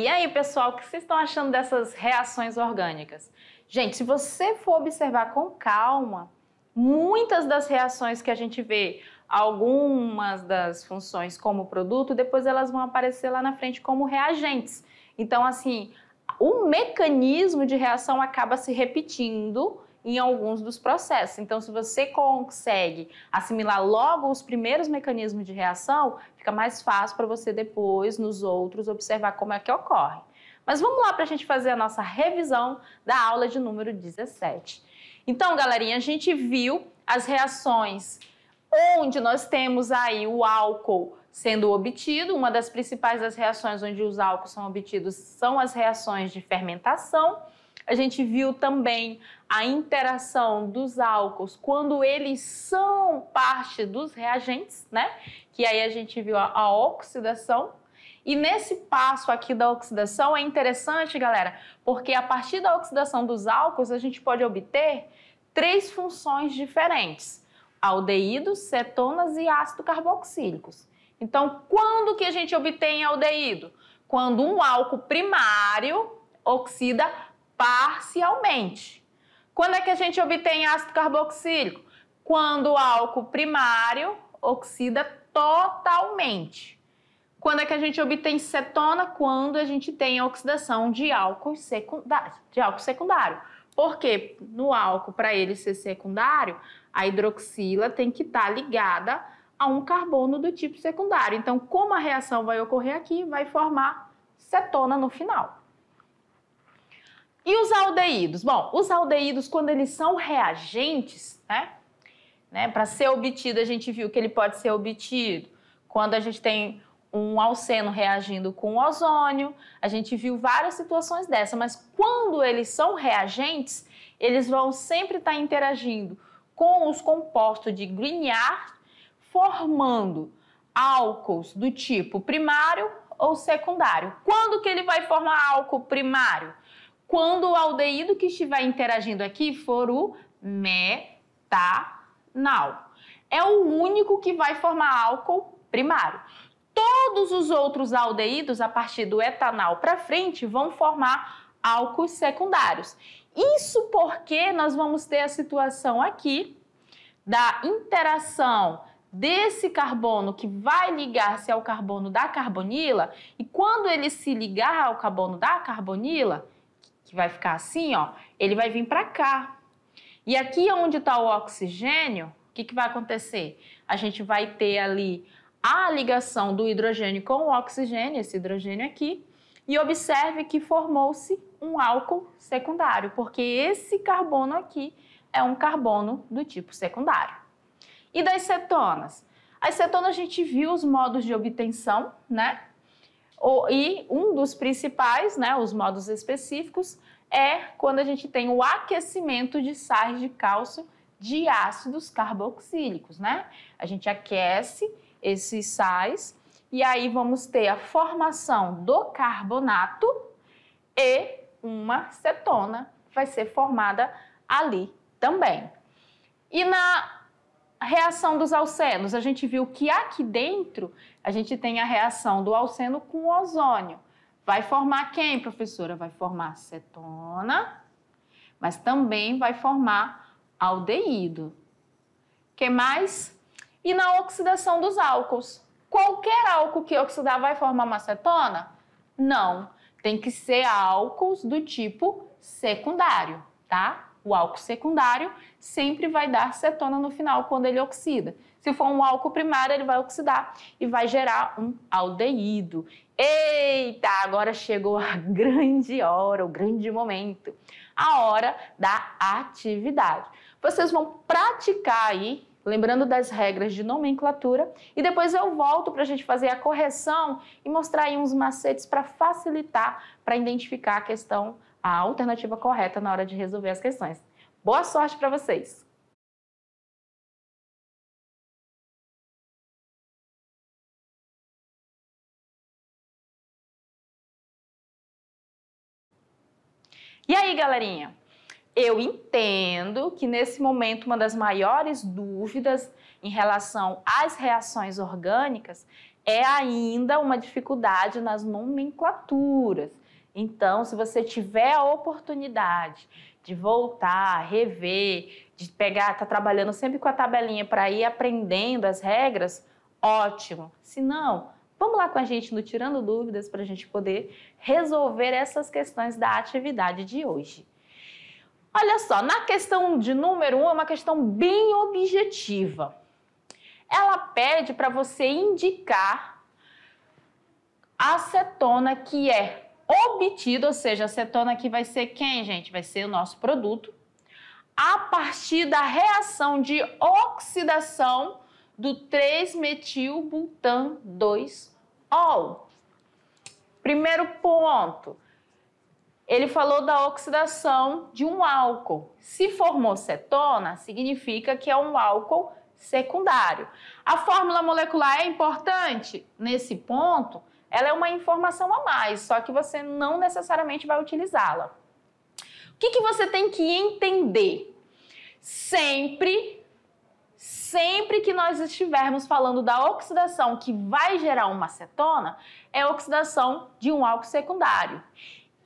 E aí, pessoal, o que vocês estão achando dessas reações orgânicas? Gente, se você for observar com calma, muitas das reações que a gente vê, algumas das funções como produto, depois elas vão aparecer lá na frente como reagentes. Então, assim, o mecanismo de reação acaba se repetindo em alguns dos processos. Então, se você consegue assimilar logo os primeiros mecanismos de reação, fica mais fácil para você depois, nos outros, observar como é que ocorre. Mas vamos lá para a gente fazer a nossa revisão da aula de número 17. Então, galerinha, a gente viu as reações onde nós temos aí o álcool sendo obtido. Uma das principais das reações onde os álcools são obtidos são as reações de fermentação. A gente viu também a interação dos álcools quando eles são parte dos reagentes, né? Que aí a gente viu a, a oxidação. E nesse passo aqui da oxidação é interessante, galera, porque a partir da oxidação dos álcools a gente pode obter três funções diferentes: aldeídos, cetonas e ácido carboxílicos. Então, quando que a gente obtém aldeído? Quando um álcool primário oxida parcialmente. Quando é que a gente obtém ácido carboxílico? Quando o álcool primário oxida totalmente. Quando é que a gente obtém cetona? Quando a gente tem a oxidação de álcool secundário. De álcool secundário. Porque no álcool, para ele ser secundário, a hidroxila tem que estar tá ligada a um carbono do tipo secundário. Então, como a reação vai ocorrer aqui, vai formar cetona no final. E os aldeídos? Bom, os aldeídos, quando eles são reagentes, né? né Para ser obtido, a gente viu que ele pode ser obtido quando a gente tem um alceno reagindo com o ozônio. A gente viu várias situações dessa, mas quando eles são reagentes, eles vão sempre estar tá interagindo com os compostos de Grignard, formando álcools do tipo primário ou secundário. Quando que ele vai formar álcool primário? quando o aldeído que estiver interagindo aqui for o metanal. É o único que vai formar álcool primário. Todos os outros aldeídos, a partir do etanal para frente, vão formar álcools secundários. Isso porque nós vamos ter a situação aqui da interação desse carbono que vai ligar-se ao carbono da carbonila, e quando ele se ligar ao carbono da carbonila, que vai ficar assim, ó, ele vai vir para cá. E aqui onde está o oxigênio, o que, que vai acontecer? A gente vai ter ali a ligação do hidrogênio com o oxigênio, esse hidrogênio aqui, e observe que formou-se um álcool secundário, porque esse carbono aqui é um carbono do tipo secundário. E das cetonas? As cetonas a gente viu os modos de obtenção, né? e um dos principais, né, os modos específicos, é quando a gente tem o aquecimento de sais de cálcio de ácidos carboxílicos, né? A gente aquece esses sais e aí vamos ter a formação do carbonato e uma cetona vai ser formada ali também. E na a reação dos alcenos. A gente viu que aqui dentro a gente tem a reação do alceno com o ozônio. Vai formar quem, professora? Vai formar acetona, mas também vai formar aldeído. Que mais? E na oxidação dos álcools. Qualquer álcool que oxidar vai formar uma acetona? Não. Tem que ser álcools do tipo secundário, tá? o álcool secundário, sempre vai dar cetona no final, quando ele oxida. Se for um álcool primário, ele vai oxidar e vai gerar um aldeído. Eita, agora chegou a grande hora, o grande momento, a hora da atividade. Vocês vão praticar aí lembrando das regras de nomenclatura. E depois eu volto para a gente fazer a correção e mostrar aí uns macetes para facilitar, para identificar a questão, a alternativa correta na hora de resolver as questões. Boa sorte para vocês! E aí, galerinha? eu entendo que nesse momento uma das maiores dúvidas em relação às reações orgânicas é ainda uma dificuldade nas nomenclaturas. Então, se você tiver a oportunidade de voltar, rever, de pegar, tá trabalhando sempre com a tabelinha para ir aprendendo as regras, ótimo. Se não, vamos lá com a gente no Tirando Dúvidas para a gente poder resolver essas questões da atividade de hoje. Olha só, na questão de número um, é uma questão bem objetiva. Ela pede para você indicar a acetona que é obtida, ou seja, a acetona que vai ser quem, gente? Vai ser o nosso produto, a partir da reação de oxidação do 3-metilbutan-2-ol. Primeiro ponto, ele falou da oxidação de um álcool. Se formou cetona, significa que é um álcool secundário. A fórmula molecular é importante nesse ponto, ela é uma informação a mais, só que você não necessariamente vai utilizá-la. O que, que você tem que entender? Sempre, sempre que nós estivermos falando da oxidação que vai gerar uma acetona, é oxidação de um álcool secundário.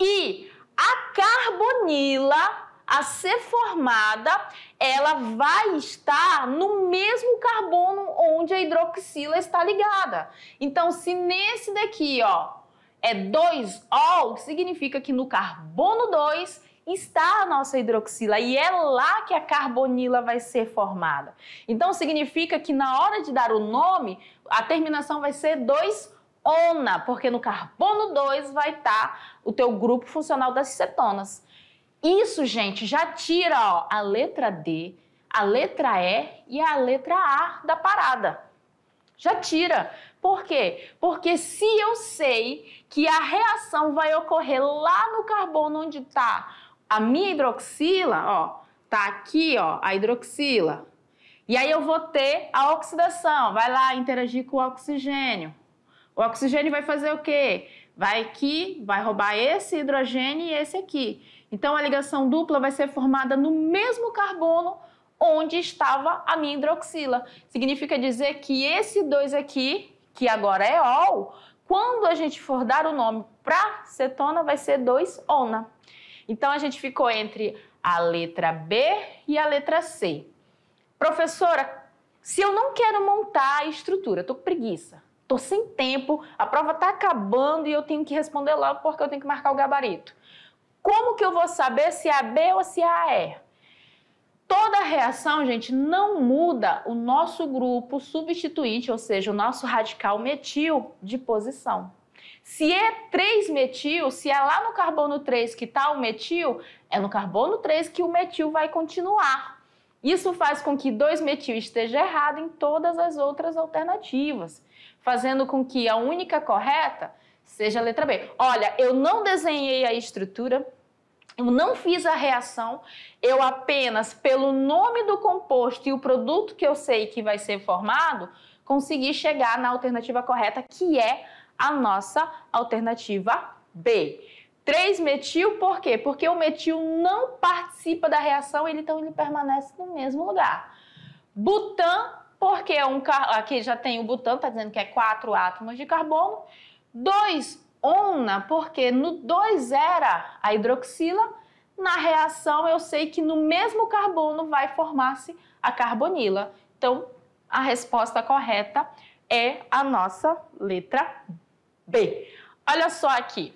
E a carbonila a ser formada, ela vai estar no mesmo carbono onde a hidroxila está ligada. Então, se nesse daqui, ó, é 2O, significa que no carbono 2 está a nossa hidroxila e é lá que a carbonila vai ser formada. Então significa que na hora de dar o nome, a terminação vai ser 2 ona, porque no carbono 2 vai estar tá o teu grupo funcional das cetonas. Isso, gente, já tira ó, a letra D, a letra E e a letra A da parada. Já tira. Por quê? Porque se eu sei que a reação vai ocorrer lá no carbono onde está a minha hidroxila, ó, tá aqui, ó, a hidroxila. E aí eu vou ter a oxidação, vai lá interagir com o oxigênio. O oxigênio vai fazer o quê? Vai aqui, vai roubar esse hidrogênio e esse aqui. Então a ligação dupla vai ser formada no mesmo carbono onde estava a minha hidroxila. Significa dizer que esse 2 aqui, que agora é ol, quando a gente for dar o nome para cetona, vai ser 2-ona. Então a gente ficou entre a letra B e a letra C. Professora, se eu não quero montar a estrutura, estou com preguiça, tô sem tempo, a prova tá acabando e eu tenho que responder logo porque eu tenho que marcar o gabarito. Como que eu vou saber se é a B ou se é a E? Toda reação, gente, não muda o nosso grupo substituinte, ou seja, o nosso radical metil de posição. Se é 3-metil, se é lá no carbono 3 que está o metil, é no carbono 3 que o metil vai continuar. Isso faz com que 2-metil esteja errado em todas as outras alternativas fazendo com que a única correta seja a letra B. Olha, eu não desenhei a estrutura, eu não fiz a reação, eu apenas, pelo nome do composto e o produto que eu sei que vai ser formado, consegui chegar na alternativa correta, que é a nossa alternativa B. 3-metil, por quê? Porque o metil não participa da reação, então ele permanece no mesmo lugar. Butan porque um car... aqui já tem o butano, está dizendo que é quatro átomos de carbono. Dois ona, porque no 2 era a hidroxila, na reação eu sei que no mesmo carbono vai formar-se a carbonila. Então, a resposta correta é a nossa letra B. Olha só aqui.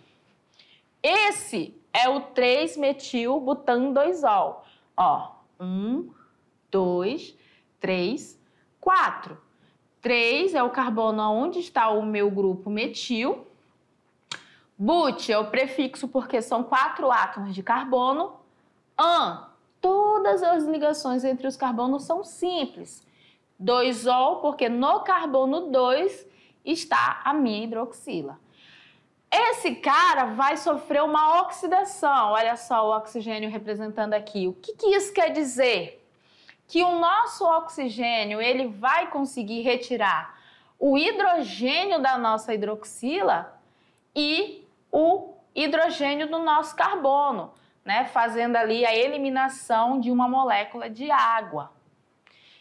Esse é o 3 metil ol Ó, 1, 2, 3, 4. 3 é o carbono onde está o meu grupo metil. But é o prefixo porque são quatro átomos de carbono. An, todas as ligações entre os carbonos são simples. 2-ol, porque no carbono 2 está a minha hidroxila. Esse cara vai sofrer uma oxidação. Olha só o oxigênio representando aqui. O que, que isso quer dizer? que o nosso oxigênio ele vai conseguir retirar o hidrogênio da nossa hidroxila e o hidrogênio do nosso carbono, né? Fazendo ali a eliminação de uma molécula de água.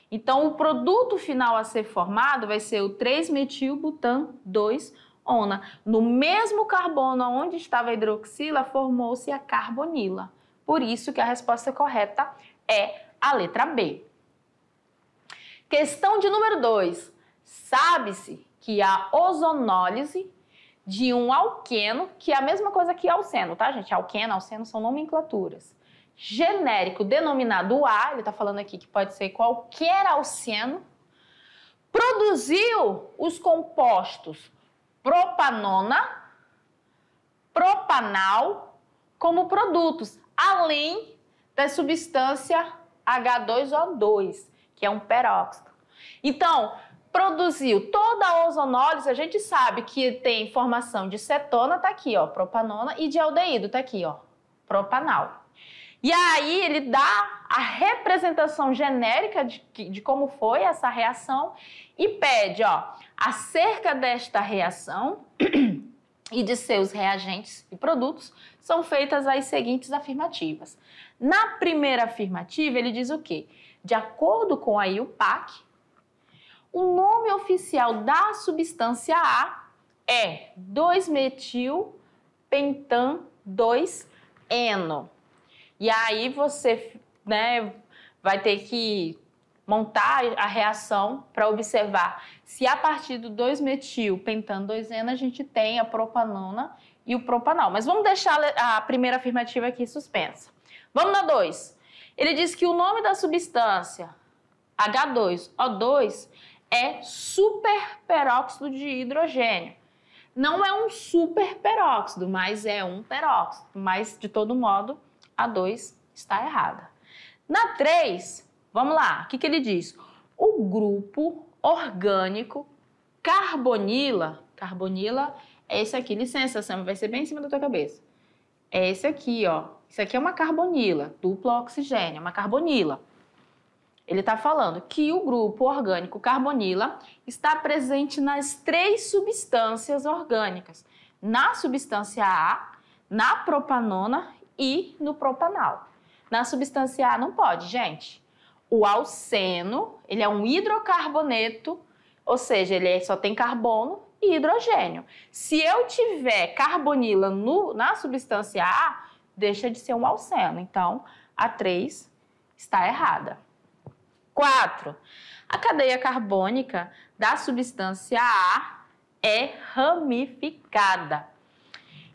Então, o produto final a ser formado vai ser o 3-metilbutan-2-ona. No mesmo carbono onde estava a hidroxila, formou-se a carbonila. Por isso que a resposta correta é a letra B. Questão de número 2. Sabe-se que a ozonólise de um alqueno, que é a mesma coisa que alceno, tá, gente? Alqueno, alceno são nomenclaturas. Genérico denominado A, ele está falando aqui que pode ser qualquer alceno, produziu os compostos propanona, propanal como produtos, além da substância H2O2, que é um peróxido. Então, produziu toda a ozonólise, a gente sabe que tem formação de cetona, tá aqui, ó, propanona, e de aldeído, tá aqui, ó, propanal. E aí ele dá a representação genérica de, de, como foi essa reação e pede, ó, acerca desta reação e de seus reagentes e produtos, são feitas as seguintes afirmativas. Na primeira afirmativa, ele diz o quê? De acordo com a IUPAC, o nome oficial da substância A é 2-metil pentan 2-eno. E aí você né, vai ter que montar a reação para observar se a partir do 2-metilpentandoisena a gente tem a propanona e o propanol. Mas vamos deixar a primeira afirmativa aqui suspensa. Vamos na 2. Ele diz que o nome da substância H2O2 é superperóxido de hidrogênio. Não é um superperóxido, mas é um peróxido. Mas, de todo modo, a 2 está errada. Na 3, Vamos lá, o que, que ele diz? O grupo orgânico carbonila, carbonila é esse aqui, licença, Sam, vai ser bem em cima da tua cabeça. É esse aqui, ó. Isso aqui é uma carbonila, duplo oxigênio, é uma carbonila. Ele está falando que o grupo orgânico carbonila está presente nas três substâncias orgânicas: na substância A, na propanona e no propanal. Na substância A não pode, gente. O alceno, ele é um hidrocarboneto, ou seja, ele é, só tem carbono e hidrogênio. Se eu tiver carbonila no, na substância A, deixa de ser um alceno. Então, a 3 está errada. 4. A cadeia carbônica da substância A é ramificada.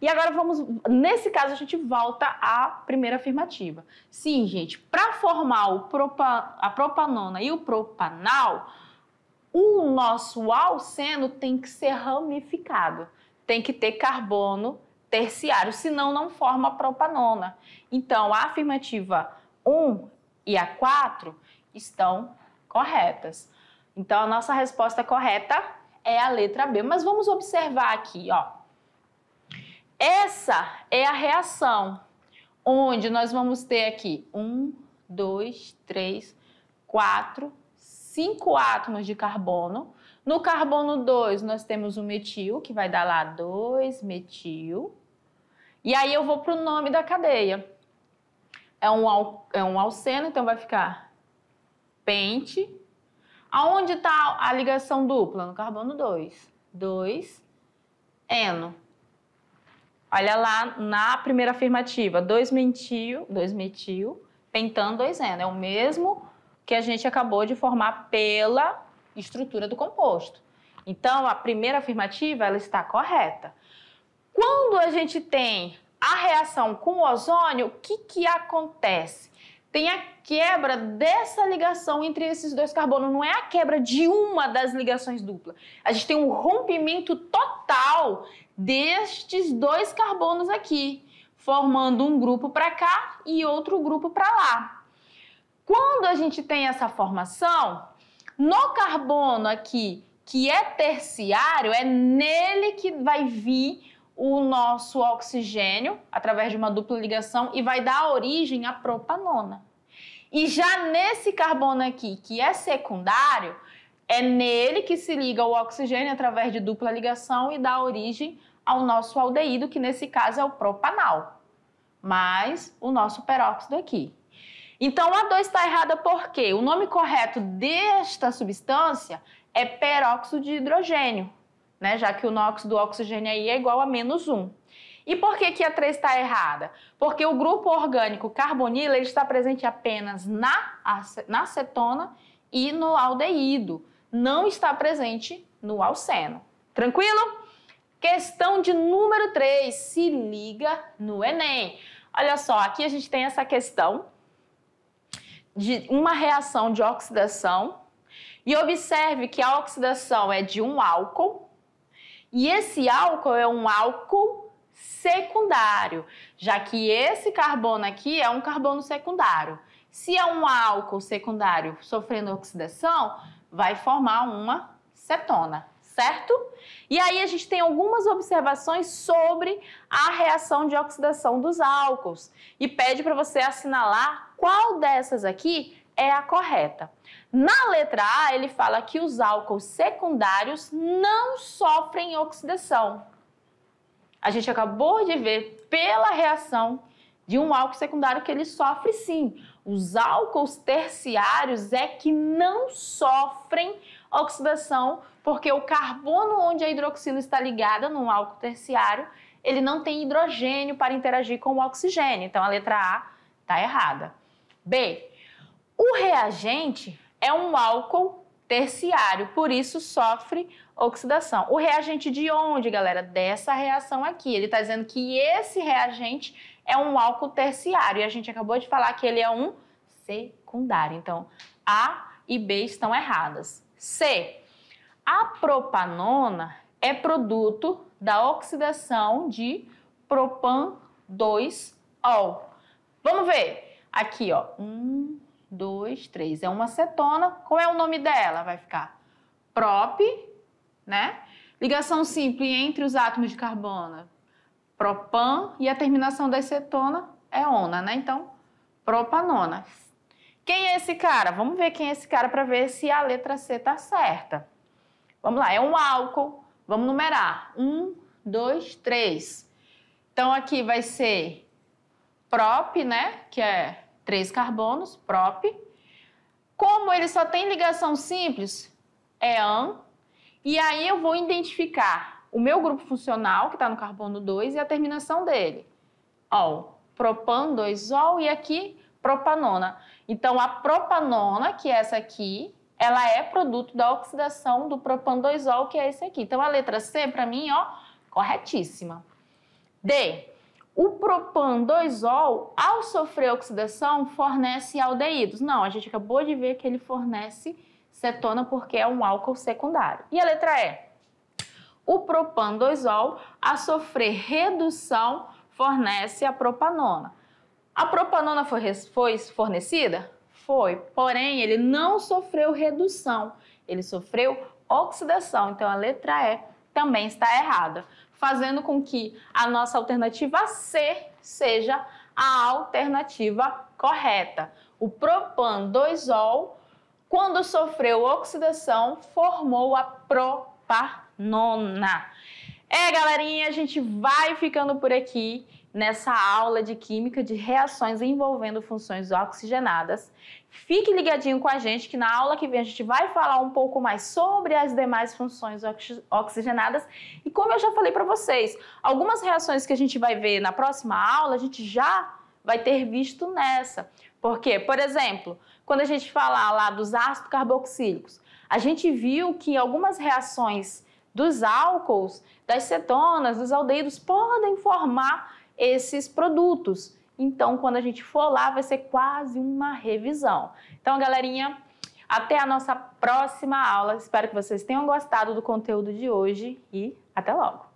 E agora vamos, nesse caso, a gente volta à primeira afirmativa. Sim, gente, para formar propa, a propanona e o propanal, o nosso alceno tem que ser ramificado, tem que ter carbono terciário, senão não forma a propanona. Então, a afirmativa 1 e a 4 estão corretas. Então, a nossa resposta correta é a letra B. Mas vamos observar aqui, ó. Essa é a reação, onde nós vamos ter aqui um, dois, três, quatro, cinco átomos de carbono. No carbono 2, nós temos o metil, que vai dar lá 2-metil. E aí eu vou para o nome da cadeia. É um, al, é um alceno, então vai ficar pente. Aonde está a ligação dupla? No carbono 2. 2, eno. Olha lá na primeira afirmativa, dois mentiu, dois metil, pentan, 2 eno. É o mesmo que a gente acabou de formar pela estrutura do composto. Então, a primeira afirmativa, ela está correta. Quando a gente tem a reação com o ozônio, o que, que acontece? Tem a quebra dessa ligação entre esses dois carbonos, não é a quebra de uma das ligações dupla. A gente tem um rompimento total destes dois carbonos aqui, formando um grupo para cá e outro grupo para lá. Quando a gente tem essa formação, no carbono aqui, que é terciário, é nele que vai vir o nosso oxigênio através de uma dupla ligação e vai dar origem à propanona. E já nesse carbono aqui, que é secundário, é nele que se liga o oxigênio através de dupla ligação e dá origem ao nosso aldeído, que nesse caso é o propanal, mais o nosso peróxido aqui. Então, A2 está errada porque o nome correto desta substância é peróxido de hidrogênio, né? já que o NOx do oxigênio aí é igual a menos 1. E por que, que a 3 está errada? Porque o grupo orgânico carbonila ele está presente apenas na, na acetona e no aldeído, não está presente no alceno. Tranquilo? Questão de número 3, se liga no Enem. Olha só, aqui a gente tem essa questão de uma reação de oxidação e observe que a oxidação é de um álcool e esse álcool é um álcool secundário, já que esse carbono aqui é um carbono secundário. Se é um álcool secundário sofrendo oxidação, vai formar uma cetona certo? E aí a gente tem algumas observações sobre a reação de oxidação dos álcools e pede para você assinalar qual dessas aqui é a correta. Na letra A, ele fala que os álcools secundários não sofrem oxidação. A gente acabou de ver pela reação de um álcool secundário que ele sofre sim. Os álcools terciários é que não sofrem oxidação porque o carbono onde a hidroxila está ligada no álcool terciário, ele não tem hidrogênio para interagir com o oxigênio. Então a letra A está errada. B. O reagente é um álcool terciário, por isso sofre oxidação. O reagente de onde, galera? Dessa reação aqui. Ele está dizendo que esse reagente é um álcool terciário e a gente acabou de falar que ele é um secundário. Então, A e B estão erradas. C. A propanona é produto da oxidação de propan-2-ol. Vamos ver. Aqui, ó. Um, dois, três. É uma cetona. Qual é o nome dela? Vai ficar prop, né? Ligação simples entre os átomos de carbono. Propan e a terminação da cetona é ona, né? Então, propanona. Quem é esse cara? Vamos ver quem é esse cara para ver se a letra C tá certa. Vamos lá, é um álcool. Vamos numerar. Um, dois, três. Então, aqui vai ser prop, né? Que é três carbonos, prop. Como ele só tem ligação simples, é an. E aí eu vou identificar o meu grupo funcional, que está no carbono 2, e a terminação dele. Ol, propan 2 ol e aqui propanona. Então, a propanona, que é essa aqui, ela é produto da oxidação do propandoisol, que é esse aqui. Então, a letra C, para mim, ó, corretíssima. D. O propandoisol, ao sofrer oxidação, fornece aldeídos. Não, a gente acabou de ver que ele fornece cetona porque é um álcool secundário. E a letra E? O propandoisol, a sofrer redução, fornece a propanona. A propanona foi, foi fornecida? Foi, porém ele não sofreu redução, ele sofreu oxidação. Então a letra E também está errada, fazendo com que a nossa alternativa C seja a alternativa correta. O propan-2-ol, quando sofreu oxidação, formou a propanona. É, galerinha, a gente vai ficando por aqui nessa aula de química de reações envolvendo funções oxigenadas. Fique ligadinho com a gente que na aula que vem a gente vai falar um pouco mais sobre as demais funções oxigenadas e como eu já falei para vocês, algumas reações que a gente vai ver na próxima aula, a gente já vai ter visto nessa. Porque, por exemplo, quando a gente falar lá dos ácidos carboxílicos, a gente viu que algumas reações dos álcools, das cetonas, dos aldeídos podem formar esses produtos. Então, quando a gente for lá, vai ser quase uma revisão. Então, galerinha, até a nossa próxima aula. Espero que vocês tenham gostado do conteúdo de hoje e até logo!